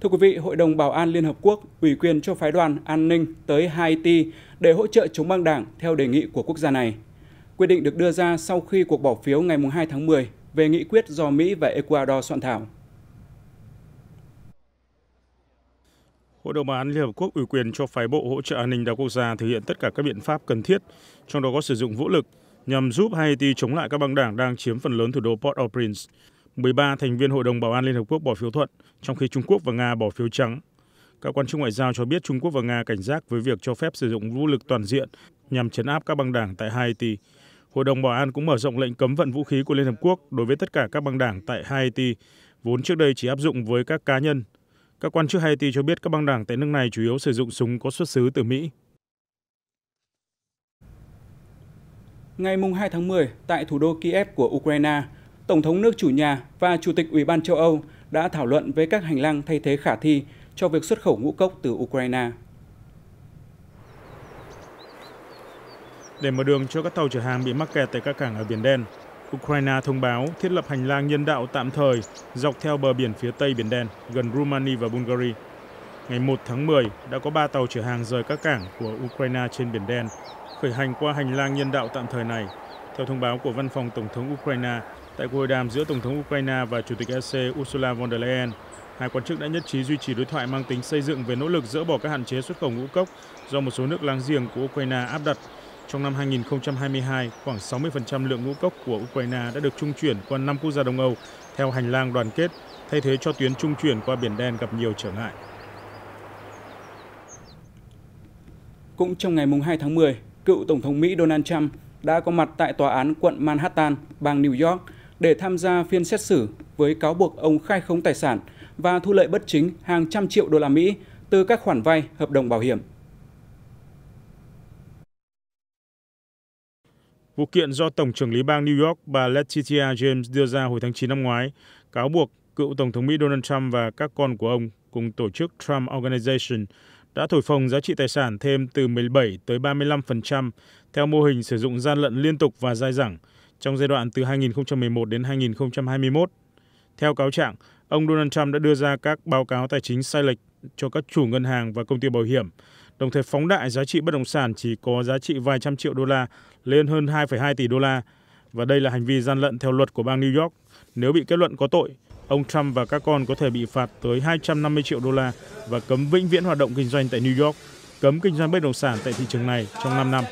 Thưa quý vị, Hội đồng Bảo an Liên Hợp Quốc ủy quyền cho phái đoàn an ninh tới Haiti để hỗ trợ chống băng đảng theo đề nghị của quốc gia này. Quyết định được đưa ra sau khi cuộc bỏ phiếu ngày 2 tháng 10 về nghị quyết do Mỹ và Ecuador soạn thảo. Hội đồng Bảo an Liên Hợp Quốc ủy quyền cho phái bộ hỗ trợ an ninh đa quốc gia thực hiện tất cả các biện pháp cần thiết, trong đó có sử dụng vũ lực, nhằm giúp Haiti chống lại các băng đảng đang chiếm phần lớn thủ đô Port-au-Prince. 13 thành viên Hội đồng Bảo an Liên Hợp Quốc bỏ phiếu thuận, trong khi Trung Quốc và Nga bỏ phiếu trắng. Các quan chức ngoại giao cho biết Trung Quốc và Nga cảnh giác với việc cho phép sử dụng vũ lực toàn diện nhằm chấn áp các băng đảng tại Haiti. Hội đồng Bảo an cũng mở rộng lệnh cấm vận vũ khí của Liên Hợp Quốc đối với tất cả các băng đảng tại Haiti, vốn trước đây chỉ áp dụng với các cá nhân. Các quan chức Haiti cho biết các băng đảng tại nước này chủ yếu sử dụng súng có xuất xứ từ Mỹ. Ngày 2 tháng 10, tại thủ đô Kiev của Ukraine, Tổng thống nước chủ nhà và Chủ tịch Ủy ban châu Âu đã thảo luận về các hành lang thay thế khả thi cho việc xuất khẩu ngũ cốc từ Ukraine. Để mở đường cho các tàu chở hàng bị mắc kẹt tại các cảng ở Biển Đen, Ukraine thông báo thiết lập hành lang nhân đạo tạm thời dọc theo bờ biển phía Tây Biển Đen, gần Romania và Bulgaria. Ngày 1 tháng 10, đã có 3 tàu chở hàng rời các cảng của Ukraine trên Biển Đen, khởi hành qua hành lang nhân đạo tạm thời này. Theo thông báo của Văn phòng Tổng thống Ukraine, Tại cuộc hội đàm giữa Tổng thống Ukraine và Chủ tịch EC Ursula von der Leyen, hai quan chức đã nhất trí duy trì đối thoại mang tính xây dựng về nỗ lực dỡ bỏ các hạn chế xuất khẩu ngũ cốc do một số nước láng giềng của Ukraine áp đặt. Trong năm 2022, khoảng 60% lượng ngũ cốc của Ukraine đã được trung chuyển qua 5 quốc gia Đông Âu theo hành lang đoàn kết, thay thế cho tuyến trung chuyển qua Biển Đen gặp nhiều trở ngại. Cũng trong ngày 2 tháng 10, cựu Tổng thống Mỹ Donald Trump đã có mặt tại tòa án quận Manhattan, bang New York – để tham gia phiên xét xử với cáo buộc ông khai khống tài sản và thu lợi bất chính hàng trăm triệu đô la Mỹ từ các khoản vay, hợp đồng bảo hiểm. Vụ kiện do Tổng trưởng lý bang New York bà Letitia James đưa ra hồi tháng 9 năm ngoái, cáo buộc cựu Tổng thống Mỹ Donald Trump và các con của ông cùng tổ chức Trump Organization đã thổi phồng giá trị tài sản thêm từ 17 tới 35% theo mô hình sử dụng gian lận liên tục và dai dẳng, trong giai đoạn từ 2011 đến 2021, theo cáo trạng ông donald trump đã đưa ra các báo cáo tài chính sai lệch cho các chủ ngân hàng và công ty bảo hiểm đồng thời phóng đại giá trị bất động sản chỉ có giá trị vài trăm triệu đô la lên hơn 2,2 tỷ đô la và đây là hành vi gian lận theo luật của bang New York. Nếu bị kết luận có tội, ông Trump và các con có thể bị phạt tới 250 triệu đô la và cấm vĩnh viễn hoạt động kinh doanh tại New York, cấm kinh doanh bất động sản tại thị trường này trong 5 năm.